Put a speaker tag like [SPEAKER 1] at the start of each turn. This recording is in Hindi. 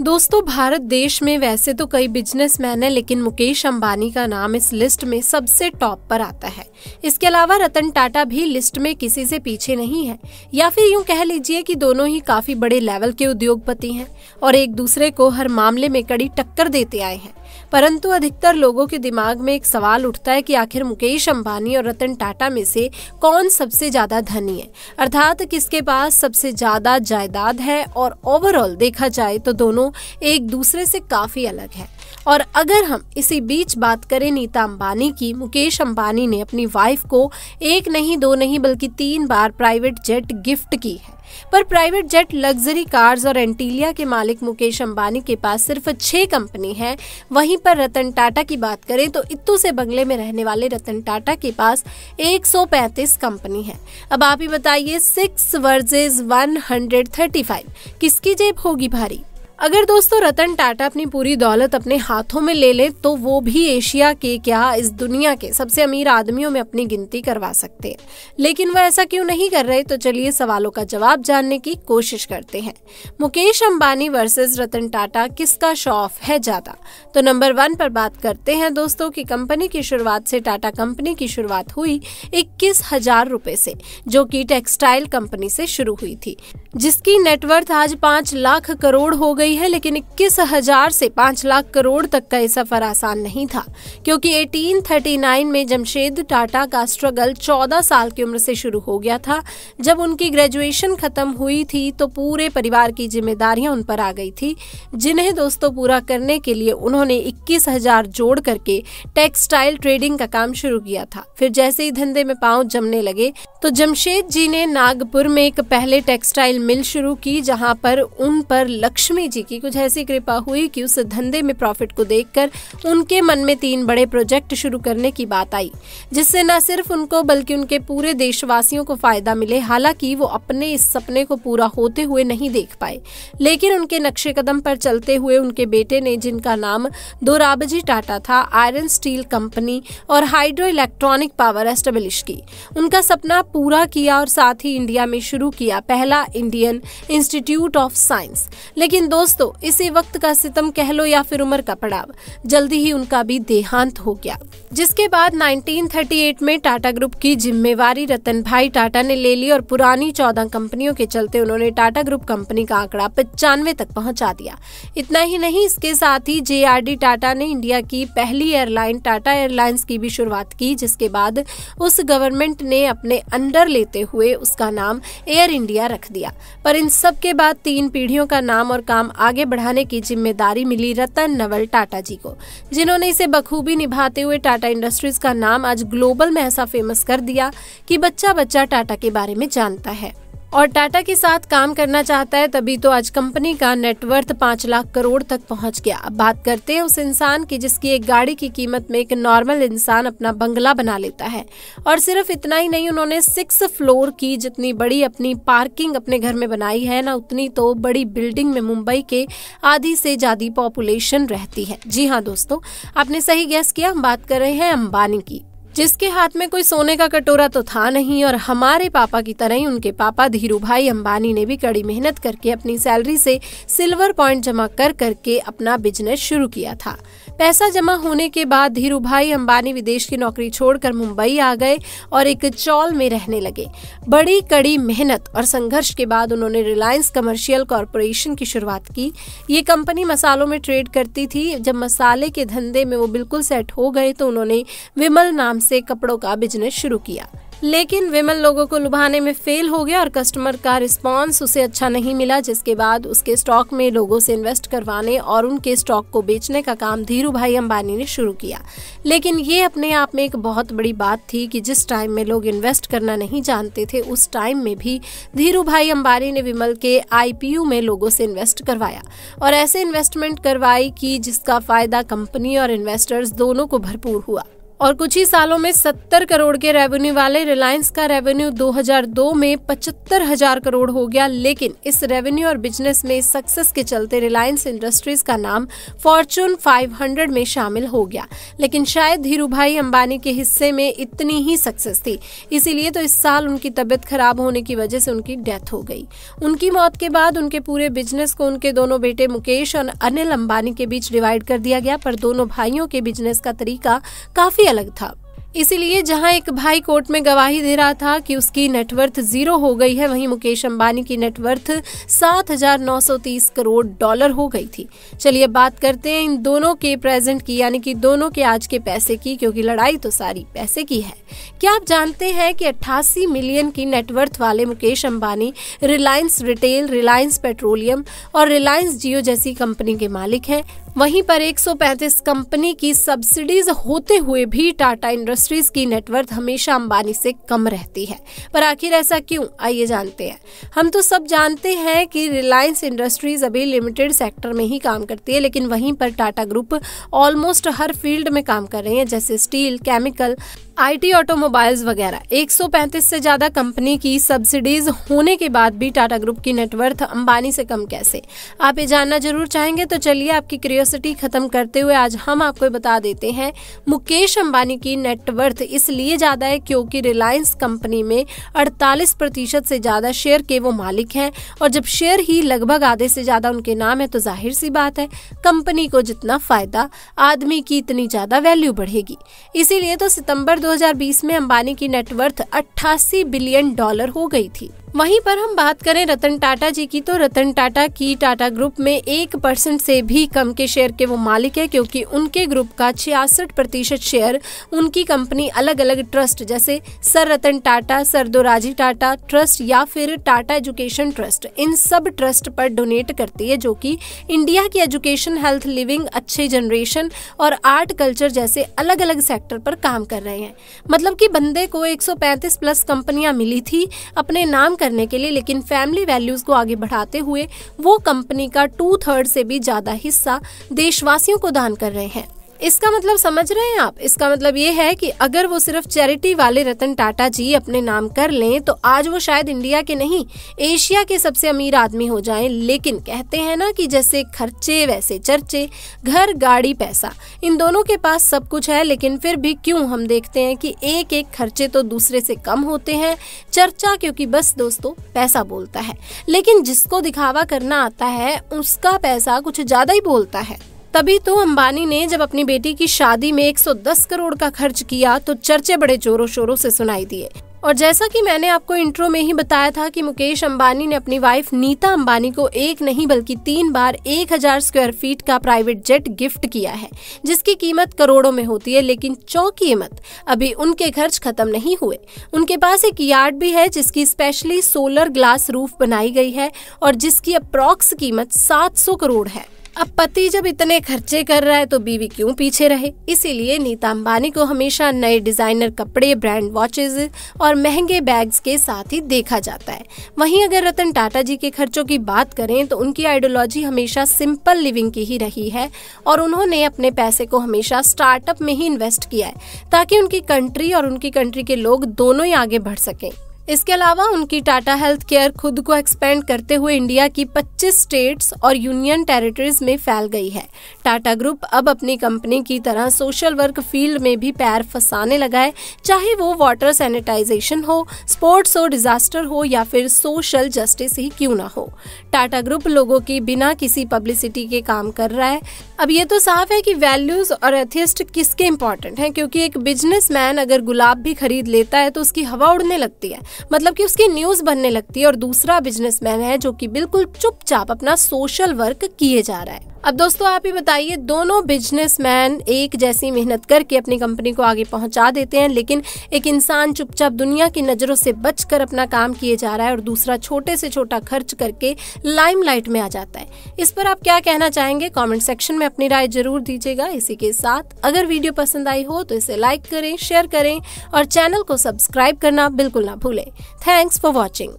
[SPEAKER 1] दोस्तों भारत देश में वैसे तो कई बिजनेसमैन हैं लेकिन मुकेश अंबानी का नाम इस लिस्ट में सबसे टॉप पर आता है इसके अलावा रतन टाटा भी लिस्ट में किसी से पीछे नहीं है या फिर यूं कह लीजिए कि दोनों ही काफी बड़े लेवल के उद्योगपति हैं और एक दूसरे को हर मामले में कड़ी टक्कर देते आए हैं परंतु अधिकतर लोगों के दिमाग में एक सवाल उठता है कि आखिर मुकेश अंबानी और रतन टाटा में से कौन सबसे ज्यादा धनी है अर्थात किसके पास सबसे ज्यादा जायदाद है और ओवरऑल देखा जाए तो दोनों दोनों एक दूसरे से काफी अलग है और अगर हम इसी बीच बात करें नीता अंबानी की मुकेश अंबानी ने अपनी वाइफ को एक नहीं दो नहीं बल्कि तीन बार प्राइवेट जेट गिफ्ट की है पर प्राइवेट जेट लग्जरी कार्स और एंटीलिया के मालिक मुकेश अंबानी के पास सिर्फ छह कंपनी है वहीं पर रतन टाटा की बात करें तो इत्तू से बंगले में रहने वाले रतन टाटा के पास 135 कंपनी है अब आप ही बताइए सिक्स वर्जेज 135 किसकी जेब होगी भारी अगर दोस्तों रतन टाटा अपनी पूरी दौलत अपने हाथों में ले ले तो वो भी एशिया के क्या इस दुनिया के सबसे अमीर आदमियों में अपनी गिनती करवा सकते हैं लेकिन वो ऐसा क्यों नहीं कर रहे तो चलिए सवालों का जवाब जानने की कोशिश करते हैं मुकेश अंबानी वर्सेस रतन टाटा किसका शो ऑफ है ज्यादा तो नंबर वन पर बात करते हैं दोस्तों की कंपनी की शुरुआत से टाटा कंपनी की शुरुआत हुई इक्कीस हजार रूपए से जो की टेक्सटाइल कंपनी से शुरू हुई थी जिसकी नेटवर्थ आज पांच लाख करोड़ हो गई गई है लेकिन इक्कीस हजार से पांच लाख करोड़ तक का यह सफर आसान नहीं था क्योंकि 1839 में जमशेद टाटा का स्ट्रगल 14 साल की उम्र से शुरू हो गया था जब उनकी ग्रेजुएशन खत्म हुई थी तो पूरे परिवार की जिम्मेदारियां उन पर आ गई थी जिन्हें दोस्तों पूरा करने के लिए उन्होंने इक्कीस हजार जोड़ करके टेक्सटाइल ट्रेडिंग का काम शुरू किया था फिर जैसे ही धंधे में पाँव जमने लगे तो जमशेद जी ने नागपुर में एक पहले टेक्सटाइल मिल शुरू की जहाँ पर उन पर लक्ष्मी जी जी की कुछ ऐसी कृपा हुई कि उस धंधे में प्रॉफिट को देखकर उनके मन में तीन बड़े प्रोजेक्ट शुरू करने की बात आई जिससे न सिर्फ उनको बल्कि उनके पूरे देशवासियों को फायदा मिले हालांकि वो अपने इस सपने को पूरा होते हुए नहीं देख पाए लेकिन उनके नक्शे कदम पर चलते हुए उनके बेटे ने जिनका नाम दोराबजी टाटा था आयरन स्टील कंपनी और हाइड्रो इलेक्ट्रॉनिक पावर एस्टेब्लिश की उनका सपना पूरा किया और साथ ही इंडिया में शुरू किया पहला इंडियन इंस्टीट्यूट ऑफ साइंस लेकिन दो दोस्तों इसी वक्त का सितम कह लो या फिर उम्र का पड़ाव जल्दी ही उनका भी देहांत हो गया जिसके बाद 1938 में टाटा ग्रुप की जिम्मेवारी रतन भाई टाटा ने ले ली और पुरानी चौदह कंपनियों के चलते उन्होंने टाटा ग्रुप कंपनी का आंकड़ा पचानवे तक पहुंचा दिया इतना ही नहीं इसके साथ ही जे टाटा ने इंडिया की पहली एयरलाइन टाटा एयरलाइंस की भी शुरुआत की जिसके बाद उस गवर्नमेंट ने अपने अंडर लेते हुए उसका नाम एयर इंडिया रख दिया पर इन सब के बाद तीन पीढ़ियों का नाम और काम आगे बढ़ाने की जिम्मेदारी मिली रतन नवल टाटा जी को जिन्होंने इसे बखूबी निभाते हुए टाटा टाटा इंडस्ट्रीज का नाम आज ग्लोबल में ऐसा फेमस कर दिया कि बच्चा बच्चा टाटा के बारे में जानता है और टाटा के साथ काम करना चाहता है तभी तो आज कंपनी का नेटवर्थ पांच लाख करोड़ तक पहुंच गया अब बात करते हैं उस इंसान की जिसकी एक गाड़ी की कीमत में एक नॉर्मल इंसान अपना बंगला बना लेता है और सिर्फ इतना ही नहीं उन्होंने सिक्स फ्लोर की जितनी बड़ी अपनी पार्किंग अपने घर में बनाई है ना उतनी तो बड़ी बिल्डिंग में मुंबई के आधी से ज्यादा पॉपुलेशन रहती है जी हाँ दोस्तों आपने सही गैस किया हम बात कर रहे हैं अंबानी की जिसके हाथ में कोई सोने का कटोरा तो था नहीं और हमारे पापा की तरह ही उनके पापा धीरू भाई अम्बानी ने भी कड़ी मेहनत करके अपनी सैलरी से सिल्वर पॉइंट जमा कर करके अपना बिजनेस शुरू किया था पैसा जमा होने के बाद धीरू भाई अंबानी विदेश की नौकरी छोड़कर मुंबई आ गए और एक चौल में रहने लगे बड़ी कड़ी मेहनत और संघर्ष के बाद उन्होंने रिलायंस कमर्शियल कॉरपोरेशन की शुरुआत की ये कंपनी मसालों में ट्रेड करती थी जब मसाले के धंधे में वो बिल्कुल सेट हो गए तो उन्होंने विमल नाम से कपड़ों का बिजनेस शुरू किया लेकिन विमल लोगों को लुभाने में फेल हो गया और कस्टमर का रिस्पांस उसे अच्छा नहीं मिला जिसके बाद उसके स्टॉक में लोगों से इन्वेस्ट करवाने और उनके स्टॉक को बेचने का काम धीरू भाई अंबानी ने शुरू किया लेकिन ये अपने आप में एक बहुत बड़ी बात थी कि जिस टाइम में लोग इन्वेस्ट करना नहीं जानते थे उस टाइम में भी धीरू भाई अंबानी ने विमल के आई में लोगों से इन्वेस्ट करवाया और ऐसे इन्वेस्टमेंट करवाई कि जिसका फायदा कंपनी और इन्वेस्टर्स दोनों को भरपूर हुआ और कुछ ही सालों में 70 करोड़ के रेवेन्यू वाले रिलायंस का रेवेन्यू 2002 में पचहत्तर हजार करोड़ हो गया लेकिन इस रेवेन्यू और बिजनेस में सक्सेस के चलते रिलायंस इंडस्ट्रीज का नाम फॉर्चून 500 में शामिल हो गया लेकिन शायद धीरू भाई अंबानी के हिस्से में इतनी ही सक्सेस थी इसीलिए तो इस साल उनकी तबियत खराब होने की वजह से उनकी डेथ हो गई उनकी मौत के बाद उनके पूरे बिजनेस को उनके दोनों बेटे मुकेश और अनिल अंबानी के बीच डिवाइड कर दिया गया पर दोनों भाइयों के बिजनेस का तरीका काफी ही अलग था इसीलिए जहां एक भाई कोर्ट में गवाही दे रहा था कि उसकी नेटवर्थ जीरो हो गई है वहीं मुकेश अंबानी की नेटवर्थ 7,930 करोड़ डॉलर हो गई थी चलिए बात करते हैं इन दोनों के प्रेजेंट की यानी कि दोनों के आज के पैसे की क्योंकि लड़ाई तो सारी पैसे की है क्या आप जानते हैं कि 88 मिलियन की नेटवर्थ वाले मुकेश अम्बानी रिलायंस रिटेल रिलायंस पेट्रोलियम और रिलायंस जियो जैसी कंपनी के मालिक हैं वहीं पर 135 कंपनी की सब्सिडीज होते हुए भी टाटा इंडस्ट्रीज की नेटवर्थ हमेशा अंबानी से कम रहती है पर आखिर ऐसा क्यों आइए जानते हैं हम तो सब जानते हैं कि रिलायंस इंडस्ट्रीज अभी लिमिटेड सेक्टर में ही काम करती है लेकिन वहीं पर टाटा ग्रुप ऑलमोस्ट हर फील्ड में काम कर रहे हैं जैसे स्टील केमिकल आईटी ऑटोमोबाइल्स वगैरह 135 से ज्यादा कंपनी की सब्सिडीज होने के बाद भी टाटा ग्रुप की नेटवर्थ अंबानी से कम कैसे आप ये जानना जरूर चाहेंगे तो चलिए आपकी क्रियोसिटी खत्म करते हुए आज हम आपको बता देते हैं मुकेश अंबानी की नेटवर्थ इसलिए ज्यादा है क्योंकि रिलायंस कंपनी में अड़तालीस प्रतिशत से ज्यादा शेयर के वो मालिक है और जब शेयर ही लगभग आधे से ज्यादा उनके नाम है तो जाहिर सी बात है कंपनी को जितना फायदा आदमी की इतनी ज्यादा वैल्यू बढ़ेगी इसीलिए तो सितंबर 2020 में अंबानी की नेटवर्थ 88 बिलियन डॉलर हो गई थी वहीं पर हम बात करें रतन टाटा जी की तो रतन टाटा की टाटा ग्रुप में एक परसेंट से भी कम के शेयर के वो मालिक है क्योंकि उनके ग्रुप का छियासठ प्रतिशत शेयर उनकी कंपनी अलग अलग ट्रस्ट जैसे sir Ratan Tata sir Dorabji Tata trust या फिर टाटा एजुकेशन ट्रस्ट इन सब ट्रस्ट पर डोनेट करती है जो कि इंडिया की एजुकेशन हेल्थ लिविंग अच्छे जनरेशन और आर्ट कल्चर जैसे अलग अलग सेक्टर पर काम कर रहे हैं मतलब कि बंदे को एक प्लस कंपनियां मिली थी अपने नाम कर करने के लिए लेकिन फैमिली वैल्यूज को आगे बढ़ाते हुए वो कंपनी का टू थर्ड से भी ज्यादा हिस्सा देशवासियों को दान कर रहे हैं इसका मतलब समझ रहे हैं आप इसका मतलब ये है कि अगर वो सिर्फ चैरिटी वाले रतन टाटा जी अपने नाम कर लें तो आज वो शायद इंडिया के नहीं एशिया के सबसे अमीर आदमी हो जाएं लेकिन कहते हैं ना कि जैसे खर्चे वैसे चर्चे घर गाड़ी पैसा इन दोनों के पास सब कुछ है लेकिन फिर भी क्यों हम देखते हैं कि एक एक खर्चे तो दूसरे से कम होते हैं चर्चा क्योंकि बस दोस्तों पैसा बोलता है लेकिन जिसको दिखावा करना आता है उसका पैसा कुछ ज्यादा ही बोलता है तभी तो अंबानी ने जब अपनी बेटी की शादी में 110 करोड़ का खर्च किया तो चर्चे बड़े जोरों शोरों से सुनाई दिए और जैसा कि मैंने आपको इंट्रो में ही बताया था कि मुकेश अंबानी ने अपनी वाइफ नीता अंबानी को एक नहीं बल्कि तीन बार 1000 स्क्वायर फीट का प्राइवेट जेट गिफ्ट किया है जिसकी कीमत करोड़ों में होती है लेकिन चौकी मत अभी उनके खर्च खत्म नहीं हुए उनके पास एक यार्ड भी है जिसकी स्पेशली सोलर ग्लास रूफ बनाई गई है और जिसकी अप्रोक्स कीमत सात करोड़ है अब पति जब इतने खर्चे कर रहा है तो बीवी क्यों पीछे रहे इसीलिए नीता अंबानी को हमेशा नए डिजाइनर कपड़े ब्रांड वॉचेज और महंगे बैग्स के साथ ही देखा जाता है वहीं अगर रतन टाटा जी के खर्चों की बात करें तो उनकी आइडियोलॉजी हमेशा सिंपल लिविंग की ही रही है और उन्होंने अपने पैसे को हमेशा स्टार्टअप में ही इन्वेस्ट किया है ताकि उनकी कंट्री और उनकी कंट्री के लोग दोनों ही आगे बढ़ सकें इसके अलावा उनकी टाटा हेल्थ केयर खुद को एक्सपेंड करते हुए इंडिया की 25 स्टेट्स और यूनियन टेरिटरीज में फैल गई है टाटा ग्रुप अब अपनी कंपनी की तरह सोशल वर्क फील्ड में भी पैर फंसाने लगा है चाहे वो वाटर सैनिटाइजेशन हो स्पोर्ट्स हो डिजास्टर हो या फिर सोशल जस्टिस ही क्यों ना हो टाटा ग्रुप लोगों की बिना किसी पब्लिसिटी के काम कर रहा है अब ये तो साफ है कि वैल्यूज और एथिस्ट किसके इम्पोर्टेंट हैं क्योंकि एक बिजनेसमैन अगर गुलाब भी खरीद लेता है तो उसकी हवा उड़ने लगती है मतलब कि उसकी न्यूज बनने लगती है और दूसरा बिजनेसमैन है जो कि बिल्कुल चुपचाप अपना सोशल वर्क किए जा रहा है अब दोस्तों आप ही बताइए दोनों बिजनेसमैन एक जैसी मेहनत करके अपनी कंपनी को आगे पहुंचा देते हैं लेकिन एक इंसान चुपचाप दुनिया की नज़रों से बचकर अपना काम किए जा रहा है और दूसरा छोटे से छोटा खर्च करके लाइमलाइट में आ जाता है इस पर आप क्या कहना चाहेंगे कॉमेंट सेक्शन में अपनी राय जरूर दीजिएगा इसी के साथ अगर वीडियो पसंद आई हो तो इसे लाइक करें शेयर करें और चैनल को सब्सक्राइब करना बिल्कुल ना भूलें थैंक्स फॉर वॉचिंग